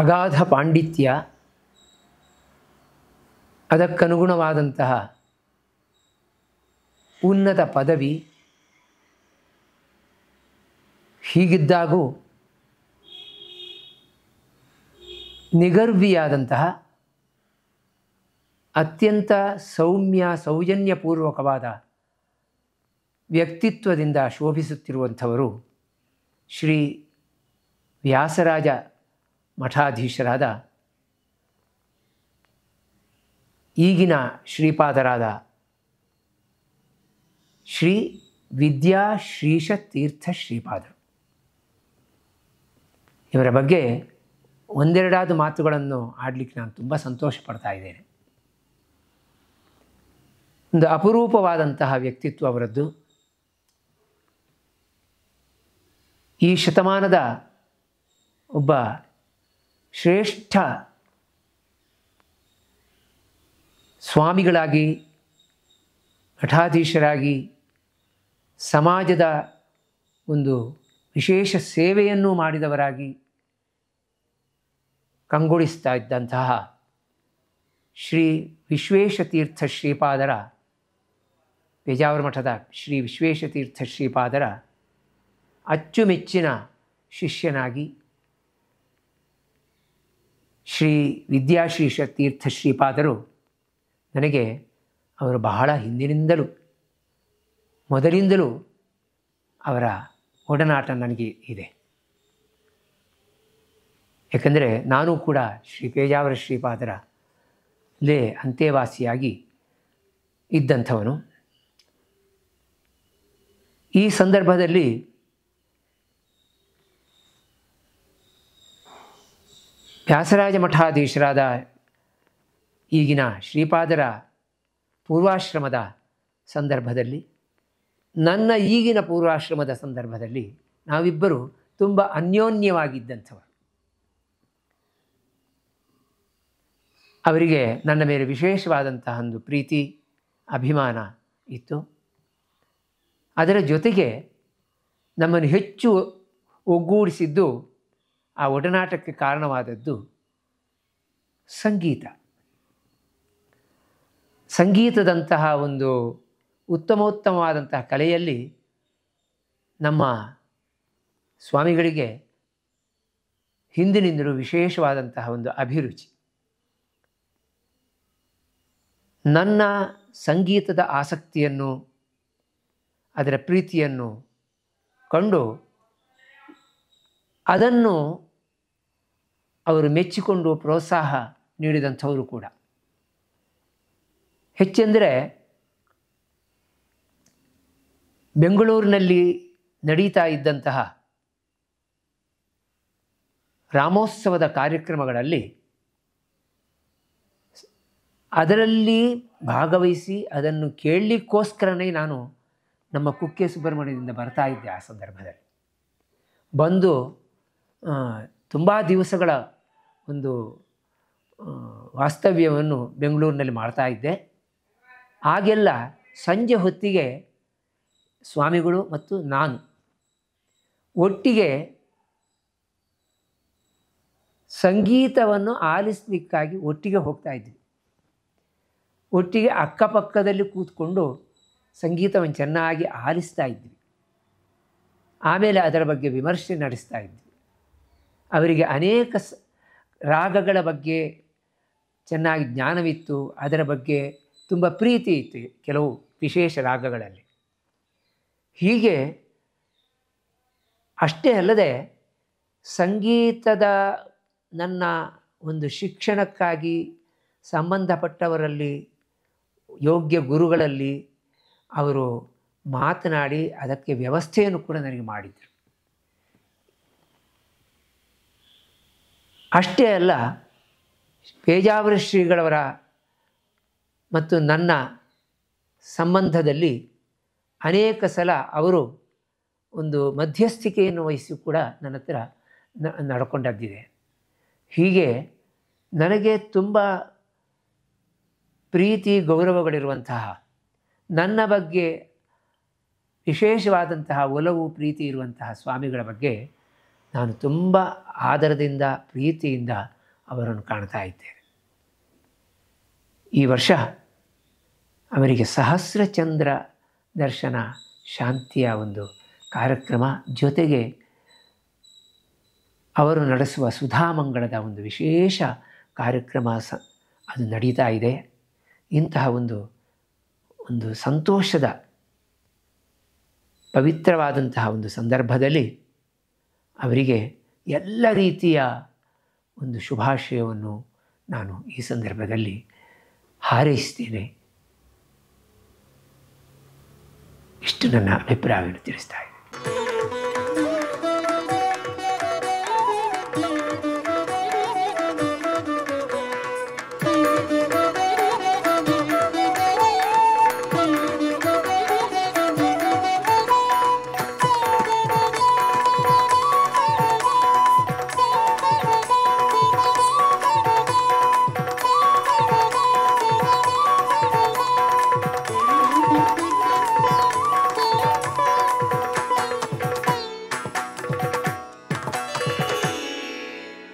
ಅಗಾಧ ಪಾಂಡಿತ್ಯ ಅದಕ್ಕನುಗುಣವಾದಂತಹ ಉನ್ನತ ಪದವಿ ಹೀಗಿದ್ದಾಗೂ ನಿಗರ್ವಿಯಾದಂತಹ ಅತ್ಯಂತ ಸೌಮ್ಯ ಸೌಜನ್ಯಪೂರ್ವಕವಾದ ವ್ಯಕ್ತಿತ್ವದಿಂದ ಶೋಭಿಸುತ್ತಿರುವಂಥವರು ಶ್ರೀ ವ್ಯಾಸರಾಜ ಮಠಾಧೀಶರಾದ ಈಗಿನ ಶ್ರೀಪಾದರಾದ ಶ್ರೀ ವಿದ್ಯಾ ತೀರ್ಥ ಶ್ರೀಪಾದರು ಇವರ ಬಗ್ಗೆ ಒಂದೆರಡಾದ ಮಾತುಗಳನ್ನು ಆಡಲಿಕ್ಕೆ ನಾನು ತುಂಬ ಸಂತೋಷ ಪಡ್ತಾ ಇದ್ದೇನೆ ಒಂದು ಅಪರೂಪವಾದಂತಹ ವ್ಯಕ್ತಿತ್ವ ಅವರದ್ದು ಈ ಶತಮಾನದ ಒಬ್ಬ ಶ್ರೇಷ್ಠ ಸ್ವಾಮಿಗಳಾಗಿ ಮಠಾಧೀಶರಾಗಿ ಸಮಾಜದ ಒಂದು ವಿಶೇಷ ಸೇವೆಯನ್ನು ಮಾಡಿದವರಾಗಿ ಕಂಗೊಳಿಸ್ತಾ ಇದ್ದಂತಹ ಶ್ರೀ ವಿಶ್ವೇಶತೀರ್ಥ ಶ್ರೀಪಾದರ ಪೇಜಾವರ ಮಠದ ಶ್ರೀ ವಿಶ್ವೇಶತೀರ್ಥ ಶ್ರೀಪಾದರ ಅಚ್ಚುಮೆಚ್ಚಿನ ಶಿಷ್ಯನಾಗಿ ಶ್ರೀ ವಿದ್ಯಾಶೀಷ ತೀರ್ಥ ಶ್ರೀಪಾದರು ನನಗೆ ಅವರು ಬಹಳ ಹಿಂದಿನಿಂದಲೂ ಮೊದಲಿಂದಲೂ ಅವರ ಒಡನಾಟ ನನಗೆ ಇದೆ ಯಾಕಂದರೆ ನಾನು ಕೂಡ ಶ್ರೀ ಪೇಜಾವರ ಶ್ರೀಪಾದರ ಲೇ ಅಂತೆವಾಸಿಯಾಗಿ ಇದ್ದಂಥವನು ಈ ಸಂದರ್ಭದಲ್ಲಿ ವ್ಯಾಸರಾಜ ಮಠಾಧೀಶರಾದ ಈಗಿನ ಶ್ರೀಪಾದರ ಪೂರ್ವಾಶ್ರಮದ ಸಂದರ್ಭದಲ್ಲಿ ನನ್ನ ಈಗಿನ ಪೂರ್ವಾಶ್ರಮದ ಸಂದರ್ಭದಲ್ಲಿ ನಾವಿಬ್ಬರು ತುಂಬ ಅನ್ಯೋನ್ಯವಾಗಿದ್ದಂಥವರು ಅವರಿಗೆ ನನ್ನ ಮೇಲೆ ವಿಶೇಷವಾದಂತಹ ಒಂದು ಪ್ರೀತಿ ಅಭಿಮಾನ ಇತ್ತು ಅದರ ಜೊತೆಗೆ ನಮ್ಮನ್ನು ಹೆಚ್ಚು ಒಗ್ಗೂಡಿಸಿದ್ದು ಆ ಒಡನಾಟಕ್ಕೆ ಕಾರಣವಾದದ್ದು ಸಂಗೀತ ಸಂಗೀತದಂತಹ ಒಂದು ಉತ್ತಮೋತ್ತಮವಾದಂತಹ ಕಲೆಯಲ್ಲಿ ನಮ್ಮ ಸ್ವಾಮಿಗಳಿಗೆ ಹಿಂದಿನಿಂದಲೂ ವಿಶೇಷವಾದಂತಹ ಒಂದು ಅಭಿರುಚಿ ನನ್ನ ಸಂಗೀತದ ಆಸಕ್ತಿಯನ್ನು ಅದರ ಪ್ರೀತಿಯನ್ನು ಕಂಡು ಅದನ್ನು ಅವರು ಮೆಚ್ಚಿಕೊಂಡು ಪ್ರೋತ್ಸಾಹ ನೀಡಿದಂಥವರು ಕೂಡ ಹೆಚ್ಚೆಂದರೆ ಬೆಂಗಳೂರಿನಲ್ಲಿ ನಡೀತಾ ಇದ್ದಂತಹ ರಾಮೋತ್ಸವದ ಕಾರ್ಯಕ್ರಮಗಳಲ್ಲಿ ಅದರಲ್ಲಿ ಭಾಗವಹಿಸಿ ಅದನ್ನು ಕೇಳಲಿಕ್ಕೋಸ್ಕರನೇ ನಾನು ನಮ್ಮ ಕುಕ್ಕೆ ಸುಬ್ರಹ್ಮಣ್ಯದಿಂದ ಬರ್ತಾ ಇದ್ದೆ ಆ ಸಂದರ್ಭದಲ್ಲಿ ಬಂದು ತುಂಬ ದಿವಸಗಳ ಒಂದು ವಾಸ್ತವ್ಯವನ್ನು ಬೆಂಗಳೂರಿನಲ್ಲಿ ಮಾಡ್ತಾ ಇದ್ದೆ ಆಗೆಲ್ಲ ಸಂಜೆ ಹೊತ್ತಿಗೆ ಸ್ವಾಮಿಗಳು ಮತ್ತು ನಾನು ಒಟ್ಟಿಗೆ ಸಂಗೀತವನ್ನು ಆಲಿಸಲಿಕ್ಕಾಗಿ ಒಟ್ಟಿಗೆ ಹೋಗ್ತಾ ಇದ್ವಿ ಒಟ್ಟಿಗೆ ಅಕ್ಕಪಕ್ಕದಲ್ಲಿ ಕೂತ್ಕೊಂಡು ಸಂಗೀತವನ್ನು ಚೆನ್ನಾಗಿ ಆಲಿಸ್ತಾ ಇದ್ವಿ ಆಮೇಲೆ ಅದರ ಬಗ್ಗೆ ವಿಮರ್ಶೆ ನಡೆಸ್ತಾ ಇದ್ವಿ ಅವರಿಗೆ ಅನೇಕ ರಾಗಗಳ ಬಗ್ಗೆ ಚೆನ್ನಾಗಿ ಜ್ಞಾನವಿತ್ತು ಅದರ ಬಗ್ಗೆ ತುಂಬ ಪ್ರೀತಿ ಇತ್ತು ಕೆಲವು ವಿಶೇಷ ರಾಗಗಳಲ್ಲಿ ಹೀಗೆ ಅಷ್ಟೇ ಅಲ್ಲದೆ ಸಂಗೀತದ ನನ್ನ ಒಂದು ಶಿಕ್ಷಣಕ್ಕಾಗಿ ಸಂಬಂಧಪಟ್ಟವರಲ್ಲಿ ಯೋಗ್ಯ ಗುರುಗಳಲ್ಲಿ ಅವರು ಮಾತನಾಡಿ ಅದಕ್ಕೆ ವ್ಯವಸ್ಥೆಯನ್ನು ಕೂಡ ನನಗೆ ಮಾಡಿದರು ಅಷ್ಟೇ ಅಲ್ಲ ಪೇಜಾವರ ಶ್ರೀಗಳವರ ಮತ್ತು ನನ್ನ ಸಂಬಂಧದಲ್ಲಿ ಅನೇಕ ಸಲ ಅವರು ಒಂದು ಮಧ್ಯಸ್ಥಿಕೆಯನ್ನು ವಹಿಸಿ ಕೂಡ ನನ್ನ ಹತ್ರ ನಡ್ಕೊಂಡದ್ದಿದೆ ಹೀಗೆ ನನಗೆ ತುಂಬ ಪ್ರೀತಿ ಗೌರವಗಳಿರುವಂತಹ ನನ್ನ ಬಗ್ಗೆ ವಿಶೇಷವಾದಂತಹ ಒಲವು ಪ್ರೀತಿ ಇರುವಂತಹ ಸ್ವಾಮಿಗಳ ಬಗ್ಗೆ ನಾನು ತುಂಬ ಆದರದಿಂದ ಪ್ರೀತಿಯಿಂದ ಅವರನ್ನು ಕಾಣ್ತಾ ಇದ್ದೇನೆ ಈ ವರ್ಷ ಅವರಿಗೆ ಸಹಸ್ರ ಚಂದ್ರ ದರ್ಶನ ಶಾಂತಿಯ ಒಂದು ಕಾರ್ಯಕ್ರಮ ಜೊತೆಗೆ ಅವರು ನಡೆಸುವ ಸುಧಾಮಂಗಳದ ಒಂದು ವಿಶೇಷ ಕಾರ್ಯಕ್ರಮ ಸ ಅದು ನಡೀತಾ ಇದೆ ಇಂತಹ ಒಂದು ಒಂದು ಸಂತೋಷದ ಪವಿತ್ರವಾದಂತಹ ಒಂದು ಸಂದರ್ಭದಲ್ಲಿ ಅವರಿಗೆ ಎಲ್ಲ ರೀತಿಯ ಒಂದು ಶುಭಾಶಯವನ್ನು ನಾನು ಈ ಸಂದರ್ಭದಲ್ಲಿ ಹಾರೈಸ್ತೇನೆ ಇಷ್ಟು ನನ್ನ ಅಭಿಪ್ರಾಯವನ್ನು ತಿಳಿಸ್ತಾ ಇದ್ದೀನಿ